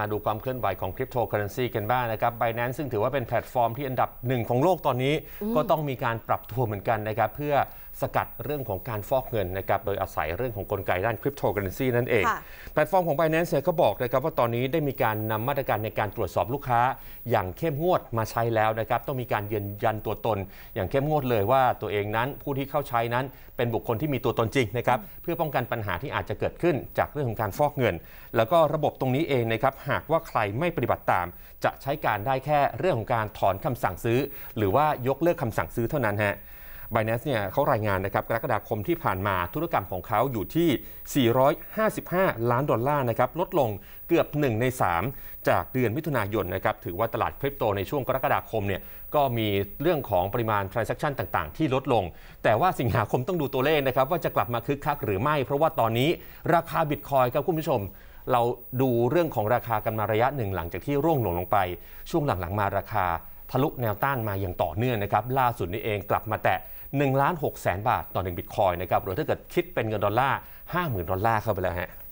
มาดูความเคลื่อนไหวของคริปโตเคอเรนซีกันบ้างนะครับไบแนนซ์ซึ่งถือว่าเป็นแพลตฟอร์มที่อันดับหนึ่งของโลกตอนนี้ ก็ต้องมีการปรับตัวเหมือนกันนะครับเพื่อสกัดเรื่องของการฟอกเงินนะครับโดยอาศัยเรื่องของกลไกด้านคริปโตเคอเรนซีนั่นเองแพลตฟอร์มของ b i n a n c e ขาบอกนะครับว่าตอนนี้ได้มีการนำมาตรการในการตรวจสอบลูกค้า อย่างเข้มงวดมาใช้แล้วนะครับ ต้องมีการยืนยันตัวตน อย่างเข้มงวดเลยว่าตัวเองนั้นผู้ที่เข้าใช้นั้นเป็นบุคคลที่มีตัวตนจริงนะครับ เพื่อป้องกันปัญหาที่อาจจะเกิดขึ้น จากเรื่องของการฟอกเงิน แล้วก็ระบบตรงนี้เองนะครับ หากว่าใครไม่ปฏิบัติตาม จะใช้การได้แค่เรื่องของการถอนคำสั่งซื้อ หรือว่ายกเลิกคำสั่งซื้อเท่านั้นฮะ b i n a n c e เนี่ยเขารายงานนะครับกรกฎาคมที่ผ่านมาธุรกรรมของเขาอยู่ที่ 455 ล้านดอลลาร์นะครับลดลงเกือบ 1 ใน 3 จากเดือนมิถุนายนนะครับถือว่าตลาดคริปโตในช่วงกรกฎาคมเนี่ยก็มีเรื่องของปริมาณ transaction ต่างๆ ที่ลดลง แต่ว่าสิงหาคมต้องดูตัวเลขนะครับว่าจะกลับมาคึกคักหรือไม่ เพราะว่าตอนนี้ราคาบิตคอยครับคุณผู้ชม เราดูเรื่องของราคากันมาระยะหนึ่งหลังจากที่ร่วงหล่ลงไป ช่วงหลังๆมาราคาทะลุแนวต้านมาอย่างต่อเนื่องนะครับ ล่าสุดนี้เองกลับมาแตะ1ล้าน6แสนบาทต่อ 1 บิตคอยนะครับ หรือถ้าเกิดคิดเป็นเงินดอลลาร์ 50,000 ดอลลาร์เข้าไปแล้วฮะ